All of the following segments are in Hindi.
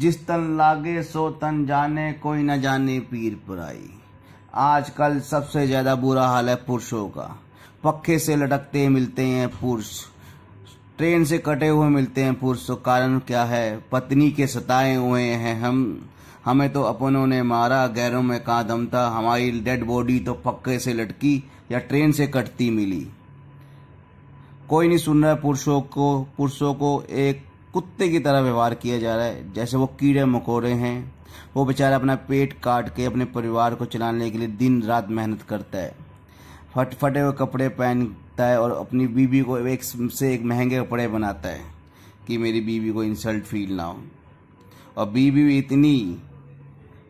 जिस तन लागे सो तन जाने कोई न जाने पीर पराई आजकल सबसे ज़्यादा बुरा हाल है पुरुषों का पक्के से लटकते मिलते हैं पुरुष ट्रेन से कटे हुए मिलते हैं पुरुष तो कारण क्या है पत्नी के सताए हुए हैं हम हमें तो अपनों ने मारा गैरों में कहा दम था हमारी डेड बॉडी तो पक्के से लटकी या ट्रेन से कटती मिली कोई नहीं सुन रहा पुरुषों को पुरुषों को एक कुत्ते की तरह व्यवहार किया जा रहा है जैसे वो कीड़े मकोड़े हैं वो बेचारा अपना पेट काट के अपने परिवार को चलाने के लिए दिन रात मेहनत करता है फट फटे हुए कपड़े पहनता है और अपनी बीवी को एक से एक महंगे कपड़े बनाता है कि मेरी बीवी को इंसल्ट फील ना हो और बीवी भी इतनी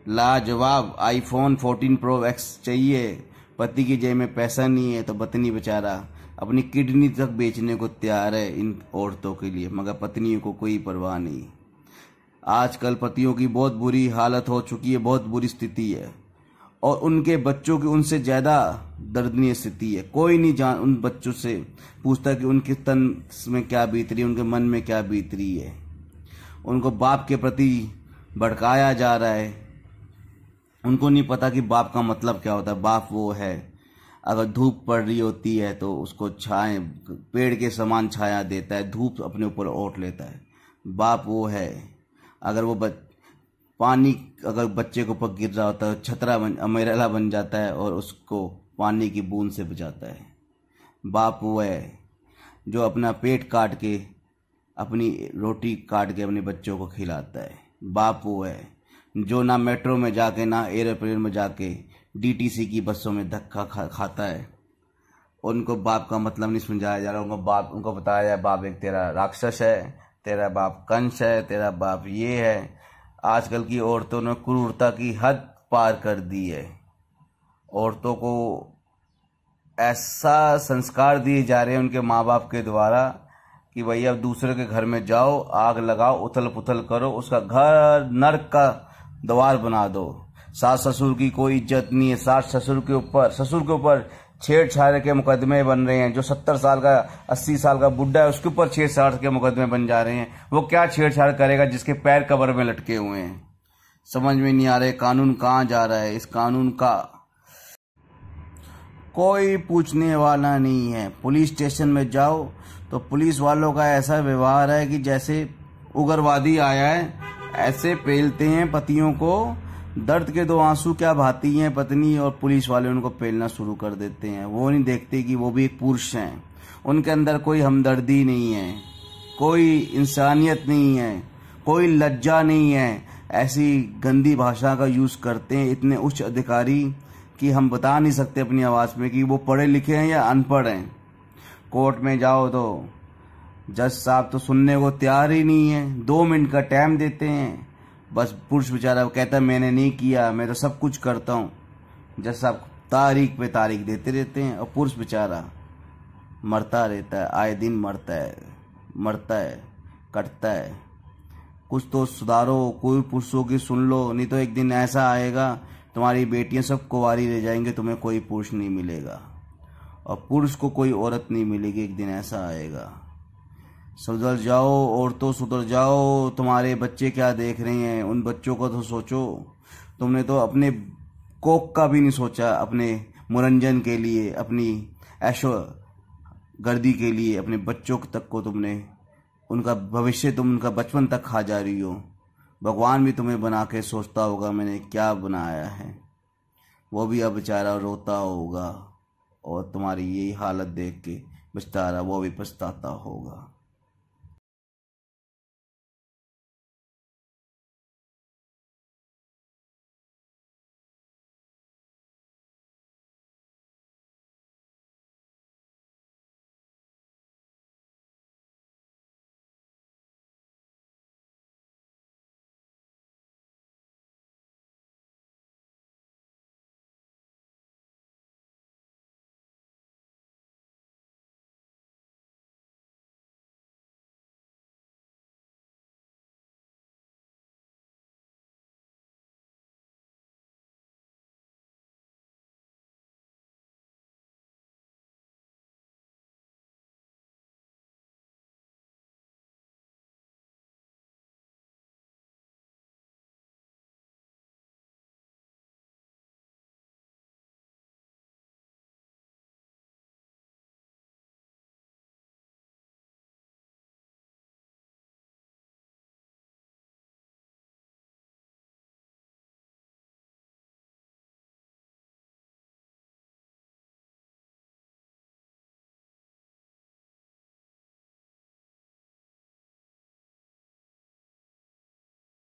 लाजवाब आईफोन 14 प्रो एक्स चाहिए पति की जेब में पैसा नहीं है तो पत्नी बेचारा अपनी किडनी तक बेचने को तैयार है इन औरतों के लिए मगर पत्नियों को कोई परवाह नहीं आजकल पतियों की बहुत बुरी हालत हो चुकी है बहुत बुरी स्थिति है और उनके बच्चों की उनसे ज़्यादा दर्दनीय स्थिति है कोई नहीं जान उन बच्चों से पूछता कि उनके तन में क्या बीत रही है उनके मन में क्या बीत रही है उनको बाप के प्रति भड़काया जा रहा है उनको नहीं पता कि बाप का मतलब क्या होता है बाप वो है अगर धूप पड़ रही होती है तो उसको छाए पेड़ के समान छाया देता है धूप अपने ऊपर ओट लेता है बाप वो है अगर वो बच पानी अगर बच्चे के ऊपर गिर रहा होता है तो छतरा बन अमेरला बन जाता है और उसको पानी की बूंद से बचाता है बाप वो है जो अपना पेट काट के अपनी रोटी काट के अपने बच्चों को खिलाता है बाप वो है जो ना मेट्रो में जाके ना एरोप्लेन में जाके डीटीसी की बसों में धक्का खा, खाता है उनको बाप का मतलब नहीं समझाया जा रहा उनको बाप उनको बताया जाए बाप एक तेरा राक्षस है तेरा बाप कंस है तेरा बाप ये है आजकल की औरतों ने क्रूरता की हद पार कर दी है औरतों को ऐसा संस्कार दिए जा रहे हैं उनके माँ बाप के द्वारा कि भाई अब दूसरे के घर में जाओ आग लगाओ उथल पुथल करो उसका घर नरक का द्वार बना दो सास ससुर की कोई इज्जत नहीं है सास ससुर के ऊपर ससुर के ऊपर छेड़छाड़ के मुकदमे बन रहे हैं जो सत्तर साल का अस्सी साल का बुढ़ा है उसके ऊपर छेड़छाड़ के मुकदमे बन जा रहे हैं वो क्या छेड़छाड़ करेगा जिसके पैर कबर में लटके हुए हैं समझ में नहीं आ रहे कानून कहाँ जा रहा है इस कानून का कोई पूछने वाला नहीं है पुलिस स्टेशन में जाओ तो पुलिस वालों का ऐसा व्यवहार है कि जैसे उग्रवादी आया है ऐसे पेलते हैं पतियों को दर्द के दो आंसू क्या भाती हैं पत्नी और पुलिस वाले उनको पेलना शुरू कर देते हैं वो नहीं देखते कि वो भी एक पुरुष हैं उनके अंदर कोई हमदर्दी नहीं है कोई इंसानियत नहीं है कोई लज्जा नहीं है ऐसी गंदी भाषा का यूज़ करते हैं इतने उच्च अधिकारी कि हम बता नहीं सकते अपनी आवाज़ में कि वो पढ़े लिखे हैं या अनपढ़ हैं कोर्ट में जाओ तो जज साहब तो सुनने को तैयार ही नहीं है दो मिनट का टाइम देते हैं बस पुरुष बेचारा कहता है मैंने नहीं किया मैं तो सब कुछ करता हूँ जैसा आप तारीख पे तारीख देते रहते हैं और पुरुष बेचारा मरता रहता है आए दिन मरता है मरता है कटता है कुछ तो सुधारो कोई पुरुषों की सुन लो नहीं तो एक दिन ऐसा आएगा तुम्हारी बेटियां सब कुंवारी रह जाएंगे तुम्हें कोई पुरुष नहीं मिलेगा और पुरुष को कोई औरत नहीं मिलेगी एक दिन ऐसा आएगा सुधर जाओ और तो सुधर जाओ तुम्हारे बच्चे क्या देख रहे हैं उन बच्चों को तो सोचो तुमने तो अपने कोक का भी नहीं सोचा अपने मनोरंजन के लिए अपनी ऐशो गर्दी के लिए अपने बच्चों तक को तुमने उनका भविष्य तुम उनका बचपन तक खा जा रही हो भगवान भी तुम्हें बना के सोचता होगा मैंने क्या बनाया है वो भी अब बेचारा रोता होगा और तुम्हारी यही हालत देख के बेचारा वो भी पछताता होगा